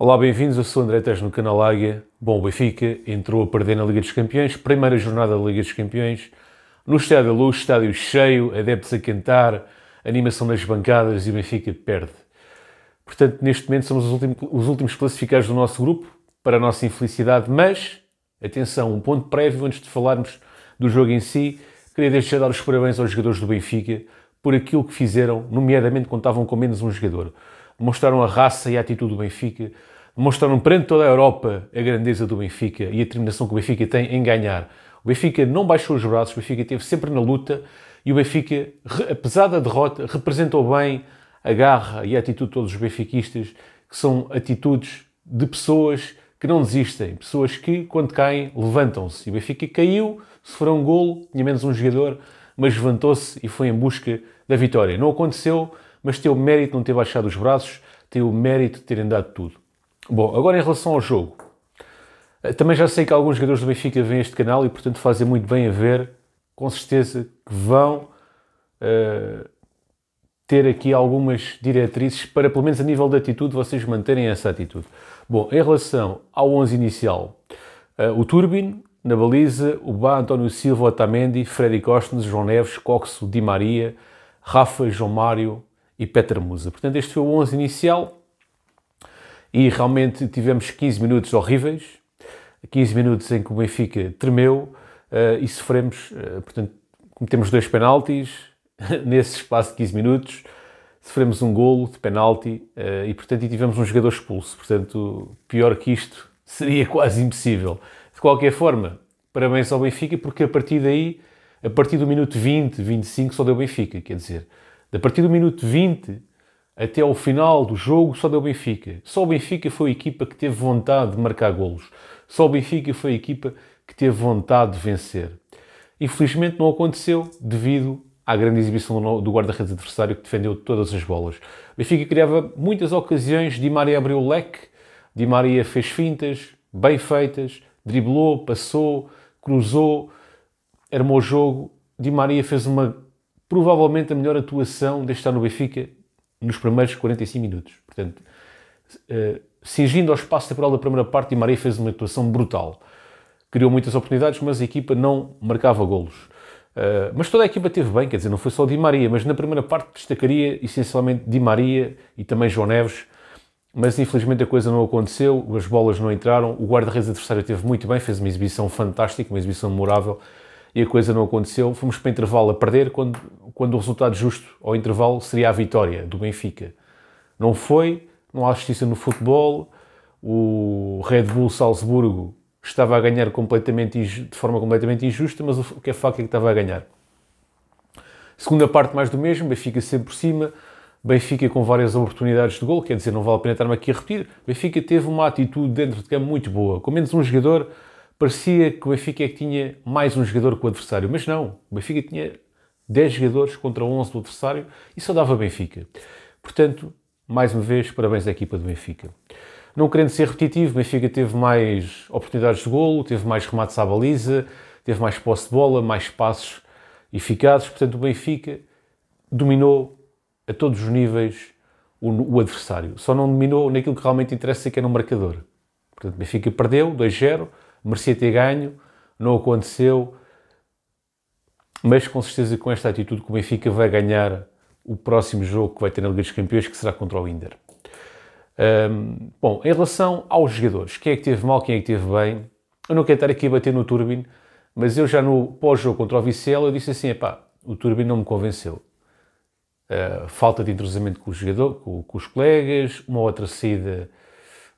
Olá, bem-vindos. Eu sou André Tejo no canal Águia. Bom, o Benfica entrou a perder na Liga dos Campeões, primeira jornada da Liga dos Campeões, no Estádio da Luz, estádio cheio, adeptos a cantar, animação nas bancadas e o Benfica perde. Portanto, neste momento somos os últimos, os últimos classificados do nosso grupo, para a nossa infelicidade, mas, atenção, um ponto prévio antes de falarmos do jogo em si, queria deixar dar os parabéns aos jogadores do Benfica por aquilo que fizeram, nomeadamente quando estavam com menos um jogador mostraram a raça e a atitude do Benfica, mostraram perante toda a Europa a grandeza do Benfica e a determinação que o Benfica tem em ganhar. O Benfica não baixou os braços, o Benfica esteve sempre na luta e o Benfica, apesar da derrota, representou bem a garra e a atitude de todos os benfiquistas, que são atitudes de pessoas que não desistem, pessoas que, quando caem, levantam-se. E o Benfica caiu, sofreu um golo, tinha menos um jogador, mas levantou-se e foi em busca da vitória. Não aconteceu mas tem o mérito de não ter baixado os braços, tem o mérito de terem dado tudo. Bom, agora em relação ao jogo. Eh, também já sei que alguns jogadores do Benfica vêm este canal e, portanto, fazem muito bem a ver. Com certeza que vão uh, ter aqui algumas diretrizes para, pelo menos a nível de atitude, vocês manterem essa atitude. Bom, em relação ao 11 inicial, uh, o Turbin na baliza, o Bá, António Silva, Otamendi, Freddy Costa, João Neves, Coxo, Di Maria, Rafa, João Mário, e Petra Musa. Portanto, este foi o 11 inicial e realmente tivemos 15 minutos horríveis, 15 minutos em que o Benfica tremeu uh, e sofremos, uh, portanto, cometemos dois penaltis nesse espaço de 15 minutos, sofremos um golo de penalti uh, e, portanto, e tivemos um jogador expulso. Portanto, pior que isto seria quase impossível. De qualquer forma, parabéns ao Benfica, porque a partir daí, a partir do minuto 20, 25, só deu Benfica, quer dizer, a partir do minuto 20 até ao final do jogo só deu Benfica. Só o Benfica foi a equipa que teve vontade de marcar golos. Só o Benfica foi a equipa que teve vontade de vencer. Infelizmente não aconteceu devido à grande exibição do guarda-redes adversário que defendeu todas as bolas. O Benfica criava muitas ocasiões, Di Maria abriu o leque, Di Maria fez fintas, bem feitas, driblou, passou, cruzou, armou o jogo. Di Maria fez uma provavelmente a melhor atuação deste ano no Benfica nos primeiros 45 minutos. Portanto, uh, eh, cingindo ao espaço temporal da primeira parte, Di Maria fez uma atuação brutal. Criou muitas oportunidades, mas a equipa não marcava golos. Uh, mas toda a equipa teve bem, quer dizer, não foi só Di Maria, mas na primeira parte destacaria essencialmente Di Maria e também João Neves, mas infelizmente a coisa não aconteceu, as bolas não entraram, o guarda-redes adversário teve muito bem, fez uma exibição fantástica, uma exibição memorável, e a coisa não aconteceu. Fomos para o intervalo a perder quando, quando o resultado justo ao intervalo seria a vitória do Benfica. Não foi, não há justiça no futebol. O Red Bull Salzburgo estava a ganhar completamente, de forma completamente injusta, mas o que é facto é que estava a ganhar. Segunda parte, mais do mesmo, Benfica sempre por cima, Benfica com várias oportunidades de gol, quer dizer, não vale a pena estar-me aqui a repetir. Benfica teve uma atitude dentro de campo muito boa, com menos um jogador parecia que o Benfica é que tinha mais um jogador que o adversário, mas não, o Benfica tinha 10 jogadores contra 11 do adversário e só dava Benfica. Portanto, mais uma vez, parabéns à equipa do Benfica. Não querendo ser repetitivo, o Benfica teve mais oportunidades de golo, teve mais remates à baliza, teve mais posse de bola, mais passos eficazes, portanto o Benfica dominou a todos os níveis o, adversário. Só não dominou naquilo que realmente interessa, que é no marcador. Portanto, o Benfica perdeu 2-0, merecia ter ganho, não aconteceu, mas com certeza com esta atitude que o Benfica vai ganhar o próximo jogo que vai ter na Liga dos Campeões, que será contra o Inter. Um, bom, em relação aos jogadores, quem é que teve mal, quem é que teve bem, eu não quero estar aqui a bater no Turbin, mas eu já no pós-jogo contra o Vicela, eu disse assim, epá, o Turbin não me convenceu. Uh, falta de entrosamento com, jogador, com, com os colegas, uma outra saída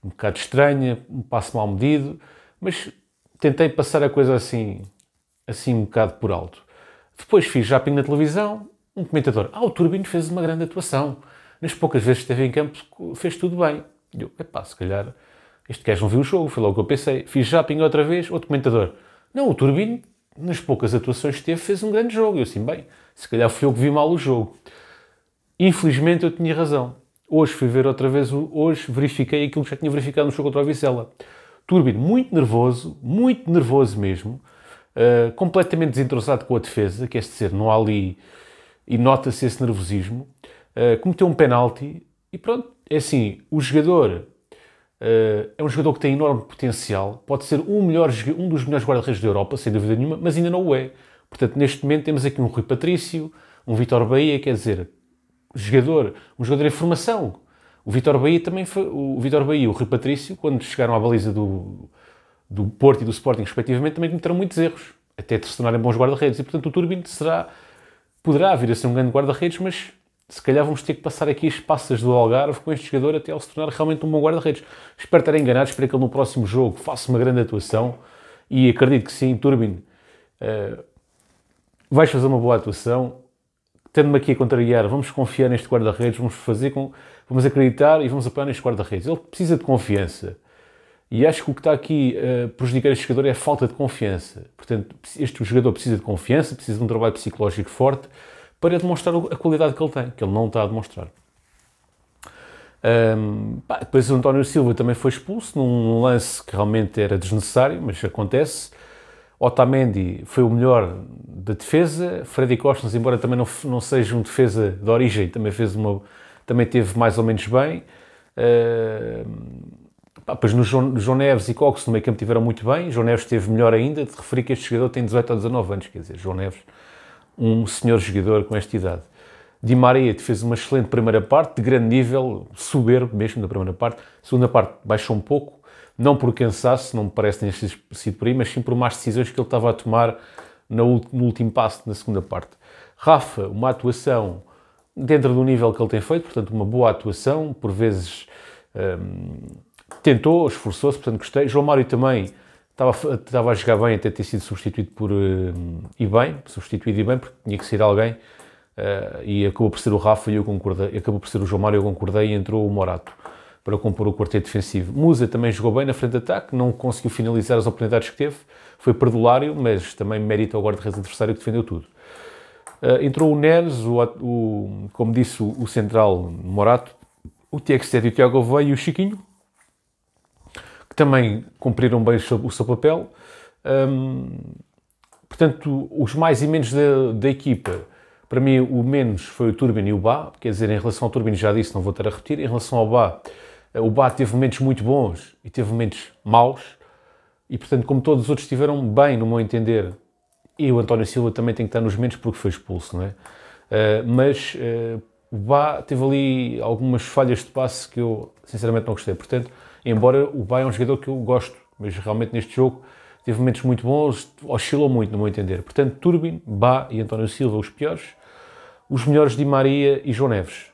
um bocado estranha, um passo mal medido. Mas tentei passar a coisa assim, assim um bocado por alto. Depois fiz zapping na televisão, um comentador, ah, o Turbino fez uma grande atuação. Nas poucas vezes que esteve em campo, fez tudo bem. E eu, epá, se calhar este gajo não viu o jogo, foi logo que eu pensei. Fiz zapping outra vez, outro comentador, não, o Turbino, nas poucas atuações que teve, fez um grande jogo. Eu assim, bem, se calhar fui eu que vi mal o jogo. Infelizmente eu tinha razão. Hoje fui ver outra vez, hoje verifiquei aquilo que já tinha verificado no jogo contra o Vizela. Turbin muito nervoso, muito nervoso mesmo, uh, completamente desentrosado com a defesa, quer dizer, é não há ali. e nota-se esse nervosismo. Uh, cometeu um penalti e pronto, é assim, o jogador uh, é um jogador que tem enorme potencial, pode ser um, melhor, um dos melhores guarda-redes da Europa, sem dúvida nenhuma, mas ainda não o é. Portanto, neste momento temos aqui um Rui Patrício, um Vitor Bahia, quer dizer, jogador, um jogador em formação, o Vitor Bahia também foi. O Vitor Bahia e o Rui Patrício, quando chegaram à baliza do, do Porto e do Sporting, respectivamente, também cometeram muitos erros, até se tornarem bons guarda-redes. E, portanto, o Turbin será, poderá vir a ser um grande guarda-redes, mas se calhar vamos ter que passar aqui as passas do Algarve com este jogador até ele se tornar realmente um bom guarda-redes. Espero estar enganado, espero que ele no próximo jogo faça uma grande atuação e acredito que sim, Turbin, uh, eh, vais fazer uma boa atuação. Tendo-me aqui a contrariar, vamos confiar neste guarda-redes, vamos fazer com vamos acreditar e vamos apoiar neste guarda-redes. Ele precisa de confiança. E acho que o que está aqui eh, a prejudicar este jogador é a falta de confiança. Portanto, este jogador precisa de confiança, precisa de um trabalho psicológico forte para demonstrar a qualidade que ele tem, que ele não está a demonstrar. Um, pá, depois o António Silva também foi expulso num lance que realmente era desnecessário, mas acontece. Otamendi foi o melhor da defesa. Freddy Costas, embora também não, não seja um defesa de origem, também fez uma, também teve mais ou menos bem. Uh, pois no João, João, Neves e Cox no meio campo tiveram muito bem. João Neves teve melhor ainda. De referir que este jogador tem 18 a 19 anos, quer dizer, João Neves, um senhor jogador com esta idade. Di Maria fez uma excelente primeira parte, de grande nível, soberbo mesmo na primeira parte. A segunda parte baixou um pouco, não por cansaço, não me parece nem sido por aí, mas sim por más decisões que ele estava a tomar no último passo, na segunda parte. Rafa, uma atuação dentro do nível que ele tem feito, portanto, uma boa atuação, por vezes um, tentou, esforçou-se, portanto, gostei. João Mário também estava, estava a jogar bem até ter sido substituído por um, e bem, substituído e bem, porque tinha que ser alguém. Uh, e acabou por ser o Rafa e eu concordei, acabou por ser o João Mário, eu concordei e entrou o Morato para compor o quarteto defensivo. Musa também jogou bem na frente de ataque, não conseguiu finalizar as oportunidades que teve, foi perdulário, mas também mérito ao guarda-redes adversário que defendeu tudo. Uh, entrou o Neres, o, o, como disse o, o central Morato, o Tiago Sete, o Tiago Veio e o Chiquinho, que também cumpriram bem o seu, o seu papel. Um, ehm, portanto, os mais e menos da, da, equipa, para mim o menos foi o Turbin e o Bá, quer dizer, em relação ao Turbin já disse, não vou estar a repetir, em relação ao Bá, eh, o Bá teve momentos muito bons e teve momentos maus, e portanto, como todos os outros estiveram bem, no meu entender, e o António Silva também tem que estar nos menos porque foi expulso, não é? Uh, mas uh, o Bá teve ali algumas falhas de passe que eu sinceramente não gostei. Portanto, embora o Bá é um jogador que eu gosto, mas realmente neste jogo teve momentos muito bons, oscilou muito, no meu entender. Portanto, Turbin, Bá e António Silva os piores, os melhores de Maria e João Neves.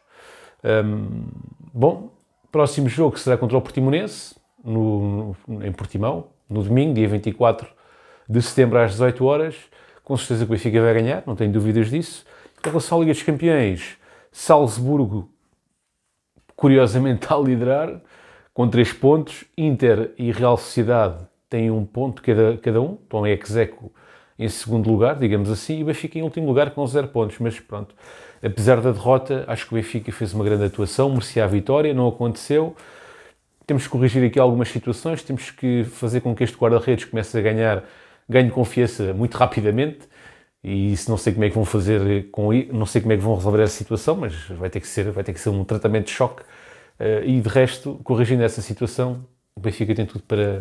Um, ehm, bom, próximo jogo será contra o Portimonense, no, no, em Portimão, no domingo, dia 24 de setembro às 18 horas. Com certeza que o Benfica vai ganhar, não tenho dúvidas disso. Em relação à Liga dos Campeões, Salzburgo, curiosamente, está a liderar com 3 pontos. Inter e Real Sociedade têm um ponto cada, cada um, estão em execo em segundo lugar, digamos assim, e o Benfica em último lugar com 0 pontos. Mas pronto, apesar da derrota, acho que o Benfica fez uma grande atuação, merecia a vitória, não aconteceu. Temos que corrigir aqui algumas situações, temos que fazer com que este guarda-redes comece a ganhar ganho confiança muito rapidamente e isso não sei como é que vão fazer com não sei como é que vão resolver essa situação, mas vai ter que ser, vai ter que ser um tratamento de choque eh, e de resto, corrigindo essa situação, o Benfica tem tudo para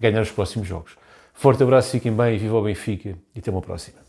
ganhar os próximos jogos. Forte abraço, fiquem bem, viva o Benfica e até uma próxima.